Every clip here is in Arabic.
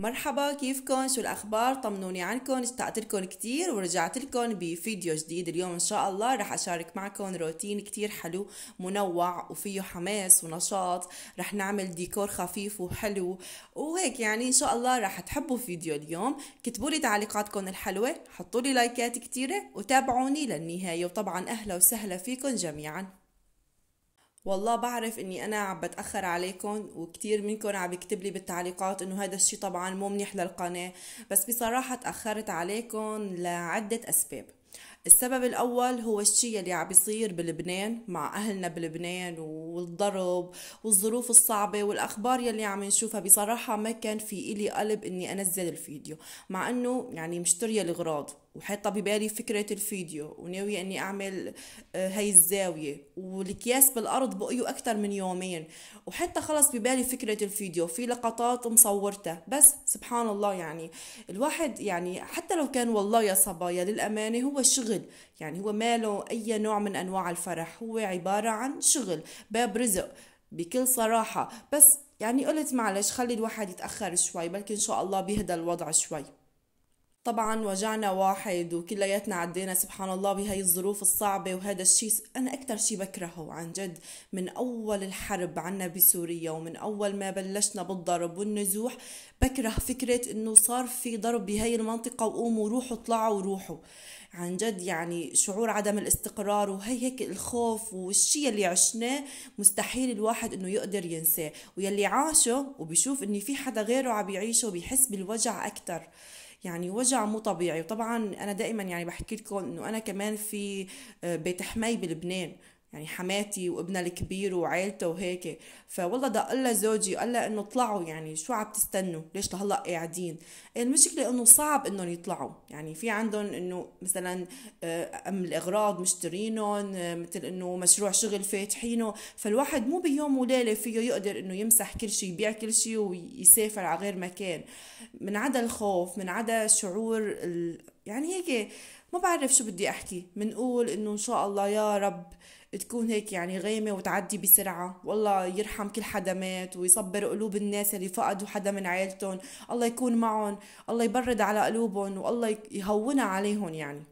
مرحبا كيفكن شو الاخبار طمنوني عنكن اشتقت لكم كتير ورجعت لكم بفيديو جديد اليوم ان شاء الله رح اشارك معكم روتين كتير حلو منوع وفيه حماس ونشاط رح نعمل ديكور خفيف وحلو وهيك يعني ان شاء الله رح تحبوا فيديو اليوم كتبوا لي تعليقاتكم الحلوه حطوا لي لايكات كتيره وتابعوني للنهايه وطبعا اهلا وسهلا فيكم جميعا والله بعرف اني انا عم بتاخر عليكم وكثير منكم عم يكتب لي بالتعليقات انه هذا الشيء طبعا مو منيح للقناه بس بصراحه تاخرت عليكم لعده اسباب السبب الأول هو الشيء اللي عم بيصير بلبنان مع أهلنا بلبنان والضرب والظروف الصعبة والأخبار يلي عم نشوفها بصراحة ما كان في إلي قلب إني أنزل الفيديو مع إنه يعني مشترية الأغراض وحاطة ببالي فكرة الفيديو وناوية إني أعمل آه، هاي الزاوية والأكياس بالأرض بقيوا أكثر من يومين وحتى خلص ببالي فكرة الفيديو في لقطات مصورتها بس سبحان الله يعني الواحد يعني حتى لو كان والله يا صبايا للأمانة هو شغل شغل يعني هو ماله أي نوع من أنواع الفرح هو عبارة عن شغل باب رزق بكل صراحة بس يعني قلت معلش خلي الواحد يتأخر شوي بلكي إن شاء الله بيهدى الوضع شوي طبعا وجعنا واحد وكلياتنا عدينا سبحان الله بهي الظروف الصعبة وهذا الشيء أنا أكثر شيء بكرهه عن جد من أول الحرب عنا بسوريا ومن أول ما بلشنا بالضرب والنزوح بكره فكرة إنه صار في ضرب بهي المنطقة وقوموا روحوا طلعوا وروحوا عن جد يعني شعور عدم الاستقرار وهي هيك الخوف والشي اللي عشناه مستحيل الواحد انه يقدر ينساه ويلي عاشه وبيشوف ان في حدا غيره عم يعيشه بيحس بالوجع اكثر يعني وجع مو طبيعي وطبعا انا دائما يعني بحكي لكم انه انا كمان في آه، بيت حمي بلبنان يعني حماتي وابنها الكبير وعائلته وهيك فوالله دق لها زوجي وقال لها انه طلعوا يعني شو عم تستنوا ليش لهلا قاعدين المشكله انه صعب انهم يطلعوا يعني في عندهم انه مثلا آه، ام الاغراض مشترينهم آه، مثل انه مشروع شغل فاتحينه فالواحد مو بيوم وليله فيه يقدر انه يمسح كل شيء يبيع كل شيء ويسافر على غير مكان من عدا الخوف من عدا شعور ال يعني هيك ما بعرف شو بدي احكي بنقول انه ان شاء الله يا رب تكون هيك يعني غيمة وتعدي بسرعة والله يرحم كل حدا مات ويصبر قلوب الناس اللي فقدوا حدا من عيلتهم الله يكون معهم الله يبرد على قلوبهم والله يهونها عليهم يعني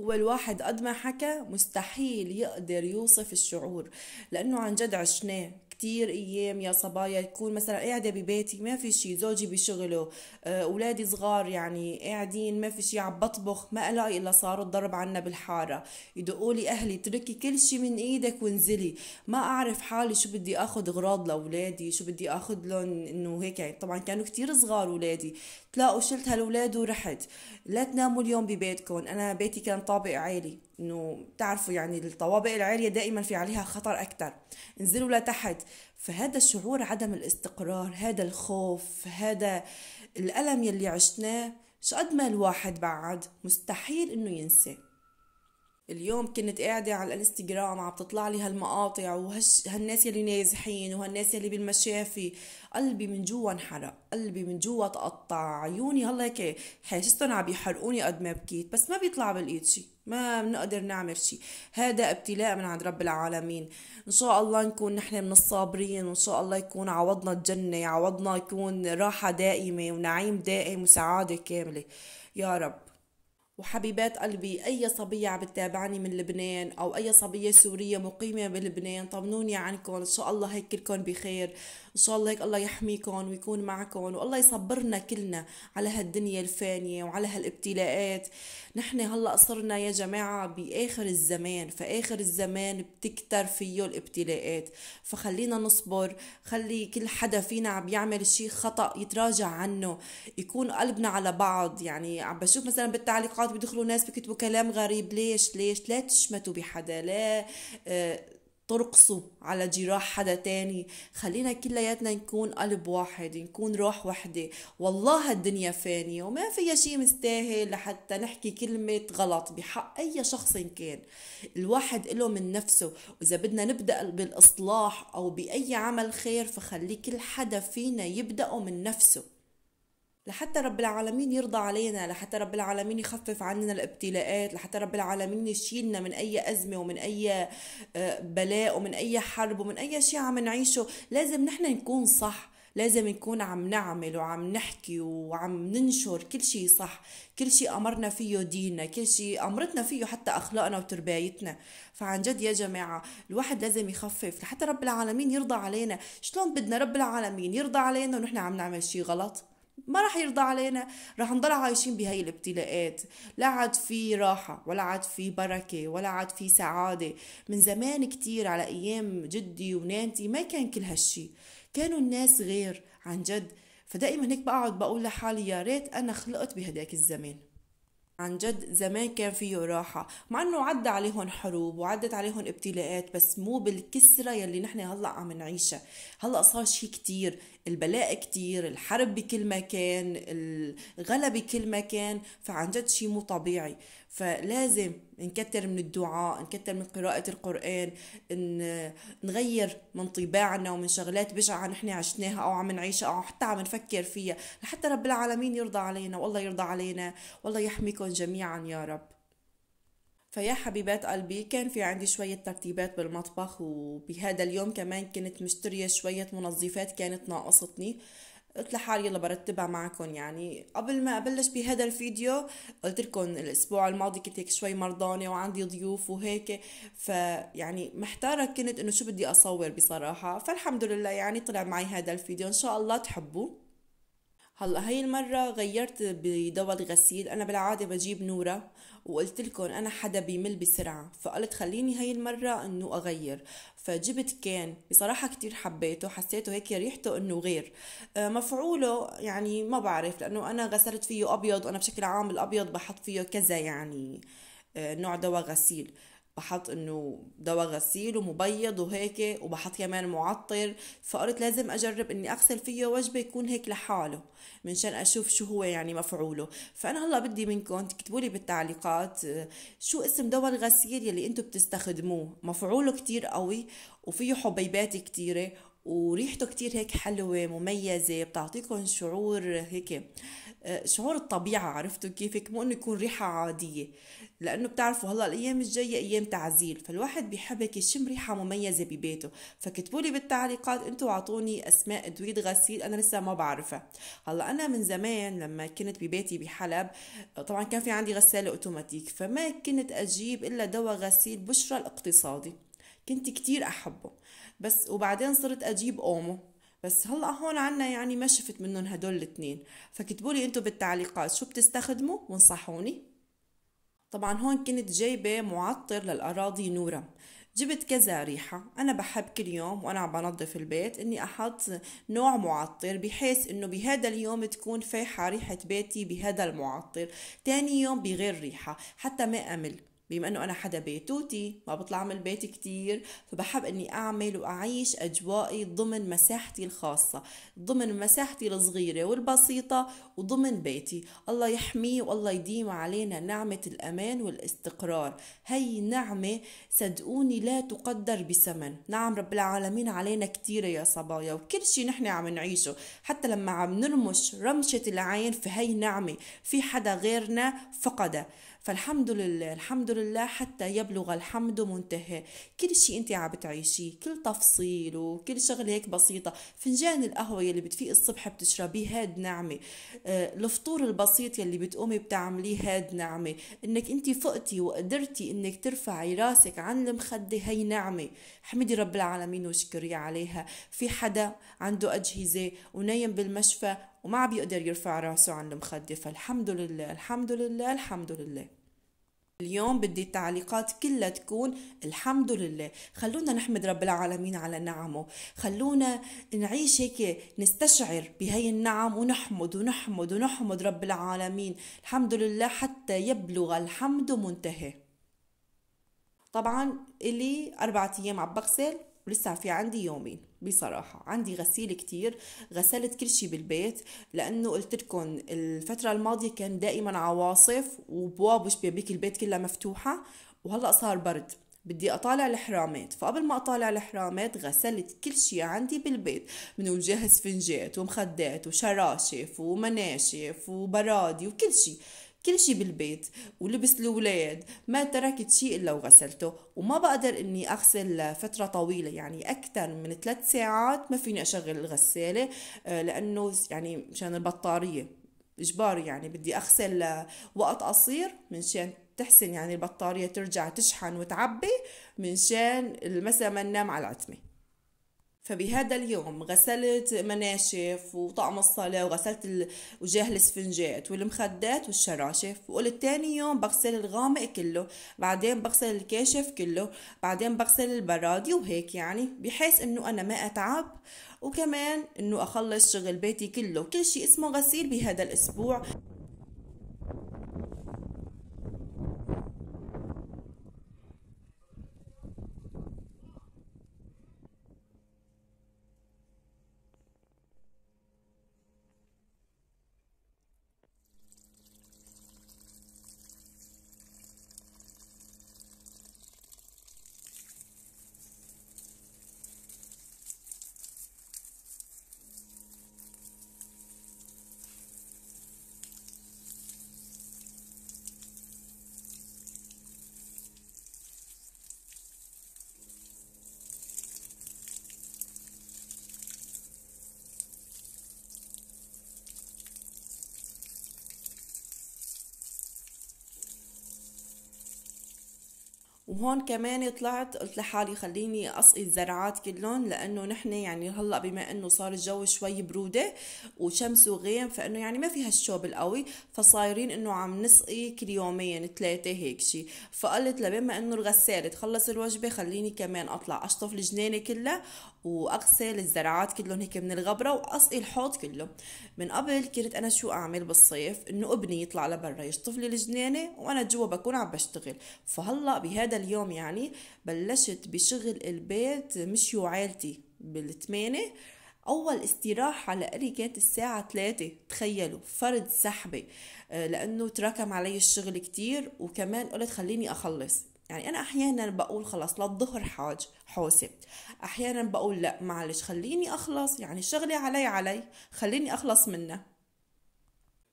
هو الواحد قد ما حكى مستحيل يقدر يوصف الشعور لأنه عن جد عشناه كتير ايام يا صبايا تكون مثلا قاعده ببيتي ما في شيء زوجي بشغله آه، اولادي صغار يعني قاعدين ما في شيء عم بطبخ ما الاقي الا صاروا الضرب عنا بالحاره يدقوا لي اهلي اتركي كل شيء من ايدك وانزلي ما اعرف حالي شو بدي اخذ اغراض لاولادي شو بدي اخذ لهم انه هيك يعني طبعا كانوا كتير صغار اولادي تلاقوا شلت هالاولاد ورحت لا تناموا اليوم ببيتكم انا بيتي كان طابق عالي انه بتعرفوا يعني الطوابق العاليه دائما في عليها خطر اكثر انزلوا لتحت فهذا الشعور عدم الاستقرار هذا الخوف هذا الالم يلي عشناه شقد ما الواحد بعد مستحيل انه ينساه اليوم كنت قاعدة على الانستغرام عم تطلع لي هالمقاطع وهالناس يلي نازحين وهالناس يلي بالمشافي قلبي من جوا انحرق قلبي من جوا تقطع عيوني هلا هيك حاسستهم عم يحرقوني قد ما بكيت بس ما بيطلع بالايد شي ما بنقدر نعمل شي هذا ابتلاء من عند رب العالمين ان شاء الله نكون نحن من الصابرين وان شاء الله يكون عوضنا الجنة عوضنا يكون راحة دائمة ونعيم دائم وسعادة كاملة يا رب وحبيبات قلبي أي صبية عم بتتابعني من لبنان أو أي صبية سورية مقيمة بلبنان طمنوني عنكم إن شاء الله هيك كلكم بخير ان شاء الله هيك الله يحميكم ويكون معكم والله يصبرنا كلنا على هالدنيا الفانيه وعلى هالابتلاءات نحن هلا صرنا يا جماعه باخر الزمان فاخر الزمان بتكتر فيه الابتلاءات فخلينا نصبر خلي كل حدا فينا عم يعمل شيء خطا يتراجع عنه يكون قلبنا على بعض يعني عم بشوف مثلا بالتعليقات بيدخلوا ناس بيكتبوا كلام غريب ليش ليش لا تشمتوا بحدا لا آه ترقصوا على جراح حدا تاني خلينا كلياتنا نكون قلب واحد نكون روح وحدة والله الدنيا فانية وما فيها شي مستاهل لحتى نحكي كلمة غلط بحق أي شخص إن كان الواحد له من نفسه وإذا بدنا نبدأ بالإصلاح أو بأي عمل خير فخلي كل حدا فينا يبدأه من نفسه لحتى رب العالمين يرضى علينا لحتى رب العالمين يخفف عنا الابتلاءات لحتى رب العالمين يشيلنا من أي أزمة ومن أي آه، بلاء ومن أي حرب ومن أي شيء عم نعيشه لازم نحن نكون صح لازم نكون عم نعمل وعم نحكي وعم ننشر كل شيء صح كل شيء أمرنا فيه ديننا كل شيء أمرتنا فيه حتى أخلاقنا وتربايتنا فعن جد يا جماعة الواحد لازم يخفف لحتى رب العالمين يرضى علينا شلون بدنا رب العالمين يرضى علينا ونحن عم نعمل شيء غلط ما راح يرضى علينا راح نضل عايشين بهاي الابتلاءات لا عاد في راحة ولا عاد في بركة ولا عاد في سعادة من زمان كتير على أيام جدي ونانتي ما كان كل هالشي كانوا الناس غير عن جد فدائما هيك بقعد بقول لحالي يا ريت أنا خلقت بهداك الزمان عن جد زمان كان فيه راحة مع انه عدى عليهم حروب وعدت عليهم ابتلاءات بس مو بالكسرة يلي نحن هلأ عم نعيشها هلأ صار شي كتير البلاء كتير الحرب بكل مكان الغلا بكل مكان فعن جد شي مو طبيعي فلازم نكتر من الدعاء نكتر من قراءة القرآن نغير من طباعنا ومن شغلات بشعة نحن عشناها أو عم نعيشها أو حتى عم نفكر فيها لحتى رب العالمين يرضى علينا والله يرضى علينا والله يحميكم جميعا يا رب فيا حبيبات قلبي كان في عندي شوية ترتيبات بالمطبخ وبهذا اليوم كمان كنت مشترية شوية منظفات كانت ناقصتني قلت لحالي يلا برتبها معكم يعني قبل ما ابلش بهذا الفيديو قلت لكم الاسبوع الماضي كنت هيك شوي مرضانه وعندي ضيوف وهيك فيعني محتاره كنت انه شو بدي اصور بصراحه فالحمد لله يعني طلع معي هذا الفيديو ان شاء الله تحبوه هلا هي المره غيرت بدواء الغسيل انا بالعاده بجيب نوره وقلت لكم انا حدا بيمل بسرعه فقلت خليني هي المره انه اغير فجبت كان بصراحه كتير حبيته حسيته هيك ريحته انه غير آه، مفعوله يعني ما بعرف لانه انا غسلت فيه ابيض وانا بشكل عام الابيض بحط فيه كذا يعني آه، نوع دواء غسيل بحط انه دواء غسيل ومبيض وهيك وبحط كمان معطر فقلت لازم اجرب اني اغسل فيه وجبه يكون هيك لحاله منشان اشوف شو هو يعني مفعوله فانا هلا بدي منكم تكتبوا لي بالتعليقات آه، شو اسم دواء الغسيل يلي انتم بتستخدموه مفعوله كتير قوي وفيه حبيبات كتيره وريحته كتير هيك حلوة مميزة بتعطيكم شعور هيك آه، شعور الطبيعة عرفتوا كيف مو انه يكون ريحة عادية لانه بتعرفوا هلا الايام الجاية ايام تعزيل فالواحد بيحب هيك يشم ريحة مميزة ببيته فكتبوا لي بالتعليقات انتوا اعطوني اسماء ادوية غسيل انا لسه ما بعرفها هلا انا من زمان لما كنت ببيتي بحلب آه، طبعا كان في عندي غسالة اوتوماتيك فما كنت اجيب الا دواء غسيل بشرى الاقتصادي كنت كتير أحبه بس وبعدين صرت أجيب أومو بس هلا هون عنا يعني ما شفت منهم هدول الاثنين فكتبوا لي انتم بالتعليقات شو بتستخدموا وانصحوني طبعا هون كنت جايبة معطر للأراضي نورا جبت كذا ريحة أنا بحب كل يوم وأنا عم بنظف البيت إني أحط نوع معطر بحيث إنه بهذا اليوم تكون فايحة ريحة بيتي بهذا المعطر تاني يوم بغير ريحة حتى ما أمل بما انه انا حدا بيتوتي ما بطلع من البيت كتير فبحب اني اعمل واعيش اجوائي ضمن مساحتي الخاصه ضمن مساحتي الصغيره والبسيطه وضمن بيتي الله يحميه والله يديم علينا نعمه الامان والاستقرار هي نعمه صدقوني لا تقدر بثمن نعم رب العالمين علينا كتير يا صبايا وكل شيء نحن عم نعيشه حتى لما عم نرمش رمشه العين فهي نعمه في حدا غيرنا فقدها فالحمد لله الحمد لله حتى يبلغ الحمد منتهى كل شيء انت عم بتعيشيه كل تفصيل وكل شغله هيك بسيطه فنجان القهوه يلي بتفيق الصبح بتشربيه هاد نعمه آه، الفطور البسيط يلي بتقومي بتعمليه هاد نعمه انك انت فقتي وقدرتي انك ترفعي راسك عن المخده هي نعمه حمدي رب العالمين وشكري عليها في حدا عنده أجهزة ونايم بالمشفى وما بيقدر يرفع راسه عن المخدة فالحمد لله الحمد لله الحمد لله اليوم بدي التعليقات كلها تكون الحمد لله خلونا نحمد رب العالمين على نعمه خلونا نعيش هيك نستشعر بهي النعم ونحمد ونحمد ونحمد رب العالمين الحمد لله حتى يبلغ الحمد منتهاه طبعا اللي أربعة أيام عم بغسل ولسه في عندي يومين بصراحة عندي غسيل كتير غسلت كل شي بالبيت لأنه قلت لكم الفترة الماضية كان دائما عواصف وبواب وشبابيك البيت كلها مفتوحة وهلأ صار برد بدي أطالع الحرامات فقبل ما أطالع الحرامات غسلت كل شيء عندي بالبيت من وجهز فنجات ومخدات وشراشف ومناشف وبرادي وكل شيء كل شي بالبيت ولبس الولاد ما تركت شي إلا وغسلته وما بقدر إني أغسل فترة طويلة يعني أكثر من ثلاث ساعات ما فيني أشغل الغسالة آه، لأنه يعني مشان البطارية إجباري يعني بدي أغسل وقت قصير منشان تحسن يعني البطارية ترجع تشحن وتعبي منشان المسا ما ننام على العتمة فبهذا اليوم غسلت مناشف وطقم الصلاة وغسلت وجاه الاسفنجات والمخدات والشراشف وقلت تاني يوم بغسل الغامق كله بعدين بغسل الكاشف كله بعدين بغسل البرادي وهيك يعني بحيث انه انا ما اتعب وكمان انه اخلص شغل بيتي كله كل شيء اسمه غسيل بهذا الاسبوع وهون كمان طلعت قلت لحالي خليني اسقي الزرعات كلهم لانه نحن يعني هلا بما انه صار الجو شوي بروده وشمس وغيم فانه يعني ما في هالشوب القوي فصايرين انه عم نسقي كل يومين ثلاثه هيك شيء فقلت لبما انه الغساله تخلص الوجبه خليني كمان اطلع اشطف الجنينه كلها واغسل الزرعات كلهم هيك من الغبره واسقي الحوض كله من قبل كنت انا شو اعمل بالصيف انه ابني يطلع لبرا يشطف لي الجنينه وانا جوا بكون عم بشتغل فهلا بهذا اليوم يعني بلشت بشغل البيت مشيوا عيلتي بالثمانية أول استراحة لإلي كانت الساعة ثلاثة تخيلوا فرد سحبة آه، لأنه تراكم علي الشغل كتير وكمان قلت خليني أخلص يعني أنا أحيانا بقول خلاص للظهر حاج حوسب أحيانا بقول لا معلش خليني أخلص يعني شغلي علي علي خليني أخلص منه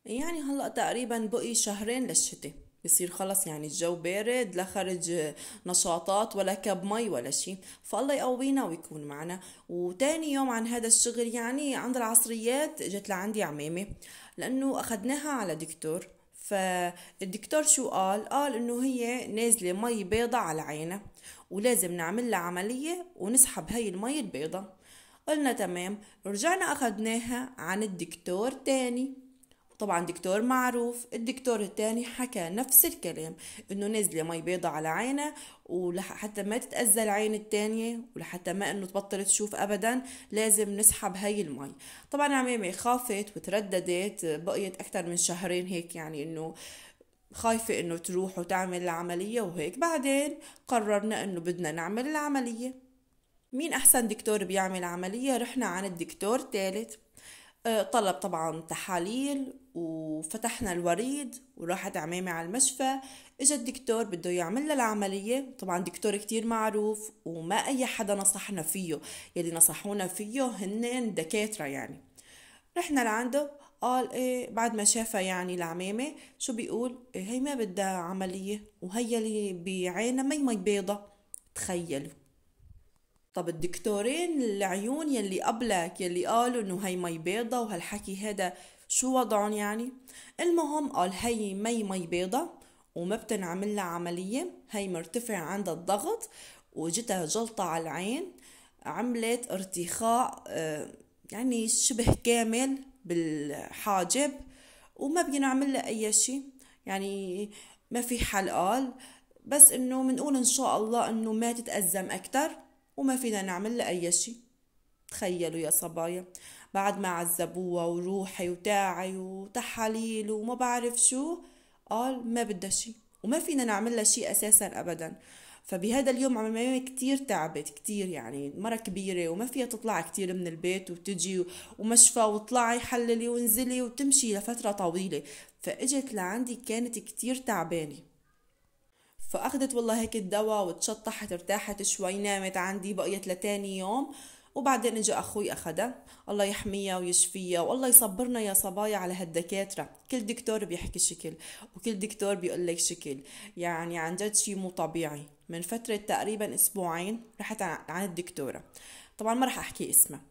يعني هلأ تقريبا بقي شهرين للشتاء بصير خلص يعني الجو بارد لا خرج نشاطات ولا كب مي ولا شيء فالله يقوينا ويكون معنا وتاني يوم عن هذا الشغل يعني عند العصريات جت لعندي عمامه لأنه اخذناها على دكتور فالدكتور شو قال قال انه هي نازله مي بيضة على عينها ولازم نعمل لها عمليه ونسحب هاي المي البيضة قلنا تمام رجعنا اخذناها عن الدكتور تاني طبعا دكتور معروف الدكتور التاني حكى نفس الكلام انه نازله مي بيضة على عينه وحتى ما تتأذى العين التانية ولحتى ما انه تبطل تشوف ابدا لازم نسحب هاي المي طبعا عمامي خافت وترددت بقيت اكثر من شهرين هيك يعني انه خايفة انه تروح وتعمل العملية وهيك بعدين قررنا انه بدنا نعمل العملية مين احسن دكتور بيعمل عملية رحنا عن الدكتور ثالث آه، طلب طبعا تحاليل وفتحنا الوريد وراحت عمامي على المشفى اجى الدكتور بده يعمل لها العمليه طبعا دكتور كتير معروف وما اي حدا نصحنا فيه يلي نصحونا فيه هن دكاتره يعني رحنا لعنده قال ايه بعد ما شافها يعني العمامه شو بيقول إيه هي ما بدها عمليه وهي اللي بعينها مي مي بيضه تخيلوا طب الدكتورين العيون يلي قبلك يلي قالوا انه هي مي بيضة وهالحكي هذا شو وضعهم يعني المهم قال هي مي مي بيضة وما بتنعمل لها عملية هي مرتفع عندها الضغط وجتها جلطة على العين عملت ارتخاء آه، يعني شبه كامل بالحاجب وما بينعمل لها اي شيء يعني ما في حل قال بس انه بنقول ان شاء الله انه ما تتأزم اكتر وما فينا نعمل لها أي شيء تخيلوا يا صبايا بعد ما عذبوها وروحي وتاعي وتحاليل وما بعرف شو قال ما بدها شيء وما فينا نعمل لها شيء أساسا أبدا فبهذا اليوم عم ماما كتير تعبت كتير يعني مرة كبيرة وما فيها تطلع كتير من البيت وتجي ومشفى وطلعي حللي وانزلي وتمشي لفترة طويلة فاجت لعندي كانت كتير تعبانة فأخذت والله هيك الدواء وتشطحت ارتاحت شوي نامت عندي بقيت لتاني يوم وبعدين اجى اخوي اخدها الله يحميها ويشفيها والله يصبرنا يا صبايا على هالدكاتره كل دكتور بيحكي شكل وكل دكتور بيقول لك شكل يعني عن جد شيء مو طبيعي من فتره تقريبا اسبوعين رحت عن الدكتوره طبعا ما رح احكي اسمها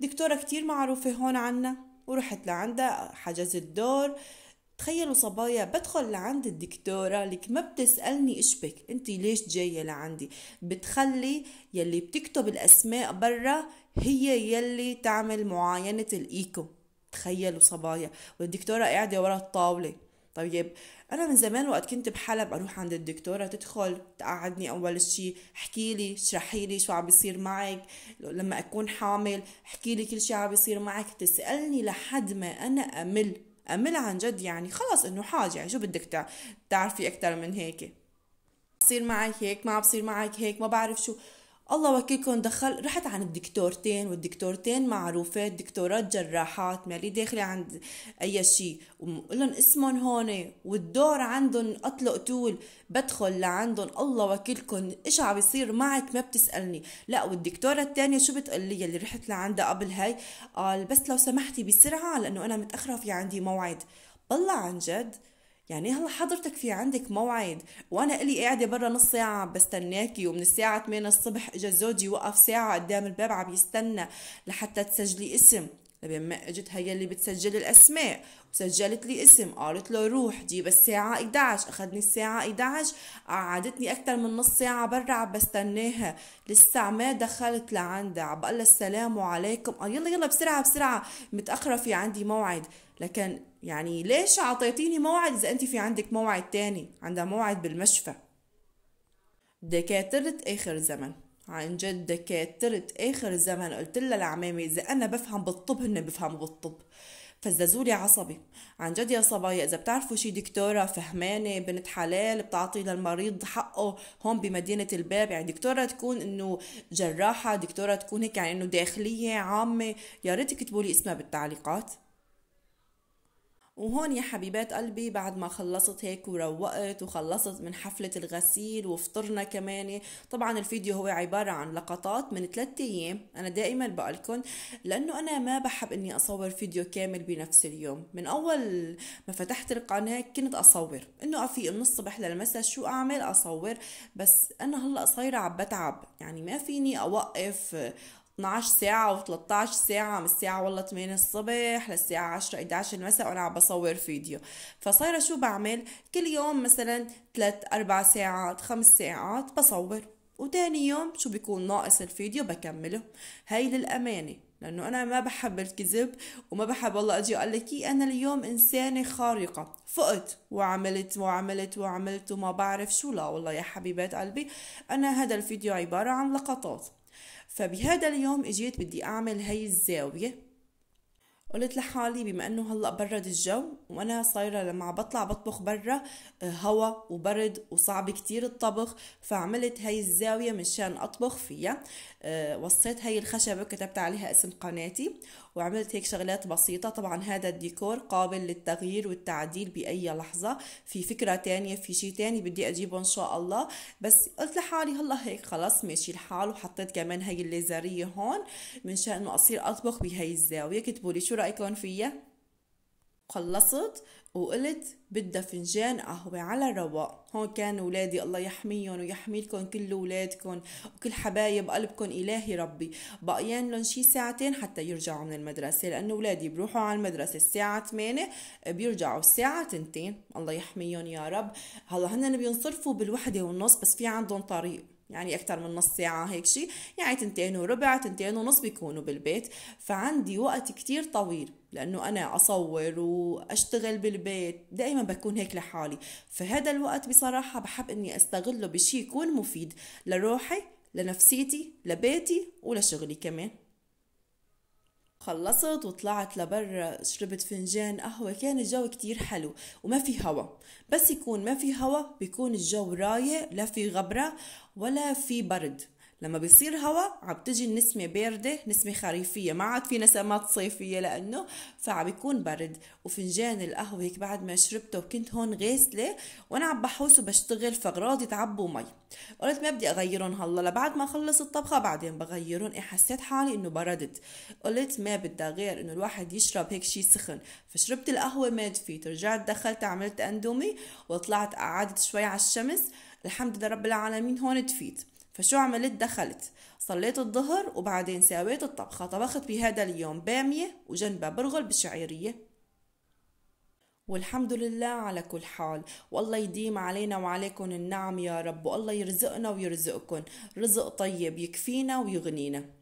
دكتوره كتير معروفه هون عنا ورحت لعندها حجزت دور تخيلوا صبايا بدخل لعند الدكتورة لك ما بتسألني إيش بك أنت ليش جاية لعندي بتخلي يلي بتكتب الأسماء برا هي يلي تعمل معاينة الإيكو تخيلوا صبايا والدكتورة قاعدة ورا الطاولة طيب انا من زمان وقت كنت بحلب اروح عند الدكتوره تدخل تقعدني اول شيء احكي لي اشرحي لي شو عم بيصير معك لما اكون حامل احكي لي كل شيء عم بيصير معك تسالني لحد ما انا امل أمل عن جد يعني خلص إنه حاجة يعني شو بدك تعرفي أكتر من هيك بصير معك هيك ما بصير معك هيك ما بعرف شو الله وكيلكم دخل رحت عند الدكتورتين والدكتورتين معروفات دكتورات جراحات مالي داخلة عند أي شيء لهم اسمهم هون والدور عندهم أطلق طول بدخل لعندهم الله وكيلكم إيش عم بيصير معك ما بتسألني لا والدكتورة التانية شو بتقول لي اللي رحت لعندها قبل هاي قال بس لو سمحتي بسرعة لأنه أنا متأخرة في عندي موعد بالله عن جد يعني هلا حضرتك في عندك موعد وانا الي قاعده برا نص ساعه عم بستناكي ومن الساعه 8 الصبح اجى زوجي وقف ساعه قدام الباب عم يستنى لحتى تسجلي اسم لبين ما اجت هي اللي بتسجل الاسماء وسجلت لي اسم قالت له روح جيب الساعة 11 اخذني الساعة 11 قعدتني اكثر من نص ساعة برا عم بستناها لسه ما دخلت لعندها عم بقول السلام عليكم قال آه، يلا يلا بسرعة بسرعة متأخرة في عندي موعد لكن يعني ليش اعطيتيني موعد اذا انت في عندك موعد تاني عندها موعد بالمشفى دكاترة اخر زمن عن جد كترت اخر الزمن قلت لها لعمامي اذا انا بفهم بالطب هن بفهموا بالطب فززولي عصبي عن جد يا صبايا اذا بتعرفوا شي دكتوره فهمانه بنت حلال بتعطي للمريض حقه هون بمدينه الباب يعني دكتوره تكون انه جراحه دكتوره تكون هيك يعني انه داخليه عامه يا ريت تكتبوا لي اسمها بالتعليقات وهون يا حبيبات قلبي بعد ما خلصت هيك وروقت وخلصت من حفلة الغسيل وفطرنا كمان طبعا الفيديو هو عبارة عن لقطات من ثلاثة أيام أنا دائما بقلكن لأنه أنا ما بحب إني أصور فيديو كامل بنفس اليوم من أول ما فتحت القناة كنت أصور إنه أفيق من الصبح للمساء شو أعمل أصور بس أنا هلأ صايرة عم بتعب يعني ما فيني أوقف 12 ساعة و13 ساعة من الساعة والله 8 الصبح للساعة 10 11 المساء وانا عم بصور فيديو فصايرة شو بعمل كل يوم مثلا 3 4 ساعات 5 ساعات بصور وتاني يوم شو بيكون ناقص الفيديو بكمله هاي للأمانة لأنه أنا ما بحب الكذب وما بحب والله أجي أقول لك إيه، أنا اليوم إنسانة خارقة فقت وعملت وعملت وعملت وما بعرف شو لا والله يا حبيبات قلبي أنا هذا الفيديو عبارة عن لقطات فبهذا اليوم اجيت بدي اعمل هي الزاوية قلت لحالي بما انه هلا برد الجو وانا صايره لما بطلع بطبخ برا آه، هوا وبرد وصعب كتير الطبخ فعملت هاي الزاويه مشان اطبخ فيها آه، وصيت هاي الخشبه وكتبت عليها اسم قناتي وعملت هيك شغلات بسيطة طبعا هذا الديكور قابل للتغيير والتعديل بأي لحظة في فكرة تانية في شي تاني بدي أجيبه إن شاء الله بس قلت لحالي هلا هيك خلص ماشي الحال وحطيت كمان هاي الليزرية هون من شان أصير أطبخ بهي الزاوية كتبولي شو رأيكم فيها قلصت وقلت بدها فنجان قهوة على الرواق هون كانوا ولادي الله يحميهم ويحميلكم كل ولادكم وكل حبايب قلبكم إلهي ربي بقيان لهم شي ساعتين حتى يرجعوا من المدرسة لأنه ولادي بروحوا على المدرسة الساعة 8 بيرجعوا الساعة 2 الله يحميهم يا رب هلا هن بينصرفوا بالوحدة والنص بس في عندهم طريق يعني اكثر من نص ساعة هيك شيء يعني تنتين وربع تنتين ونص بيكونوا بالبيت فعندي وقت كتير طويل لأنه أنا أصور وأشتغل بالبيت دائما بكون هيك لحالي فهذا الوقت بصراحة بحب أني أستغله بشيء يكون مفيد لروحي لنفسيتي لبيتي ولشغلي كمان خلصت وطلعت لبرا شربت فنجان قهوة كان الجو كتير حلو وما في هوا بس يكون ما في هوا بيكون الجو رايق لا في غبرة ولا في برد لما بيصير هواء عم تجي النسمة باردة نسمة خريفية ما عاد في نسمات صيفية لأنه فعم بيكون برد وفنجان القهوة هيك بعد ما شربته وكنت هون غاسلة وأنا عم بحوس وبشتغل فغراضي تعبوا مي قلت ما بدي أغيرهم هلا لبعد ما أخلص الطبخة بعدين بغيرهم إيه حسيت حالي إنه بردت قلت ما بدها غير إنه الواحد يشرب هيك شي سخن فشربت القهوة ما دفيت رجعت دخلت عملت أندومي وطلعت قعدت شوي على الشمس الحمد لله رب العالمين هون دفيت فشو عملت دخلت صليت الظهر وبعدين ساويت الطبخة طبخت بهذا اليوم بامية وجنبها برغل بالشعيرية والحمد لله على كل حال والله يديم علينا وعليكم النعم يا رب والله يرزقنا ويرزقكم رزق طيب يكفينا ويغنينا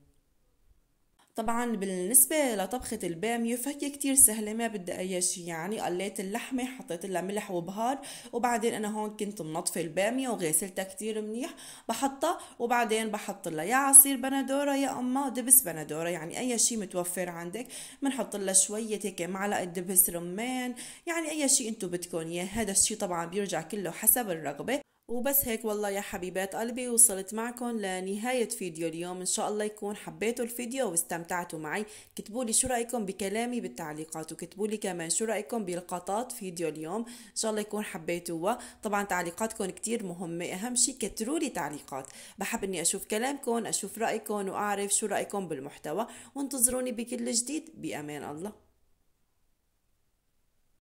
طبعا بالنسبة لطبخة البامية فهي كتير سهلة ما بدي أي شيء يعني قليت اللحمة حطيت لها ملح وبهار وبعدين أنا هون كنت منطفة البامية وغسلتها كتير منيح بحطها وبعدين بحط لها يا عصير بندورة يا أما دبس بندورة يعني أي شيء متوفر عندك بنحط لها شوية هيك معلقة دبس رمان يعني أي شيء أنتم بدكم إياه هذا الشيء طبعا بيرجع كله حسب الرغبة وبس هيك والله يا حبيبات قلبي وصلت معكم لنهاية فيديو اليوم إن شاء الله يكون حبيتوا الفيديو واستمتعتوا معي كتبوا لي شو رأيكم بكلامي بالتعليقات وكتبوا لي كمان شو رأيكم بلقطات فيديو اليوم إن شاء الله يكون حبيتوها طبعا تعليقاتكم كتير مهمة أهم شي كتروا لي تعليقات بحب إني أشوف كلامكم أشوف رأيكم وأعرف شو رأيكم بالمحتوى وانتظروني بكل جديد بأمان الله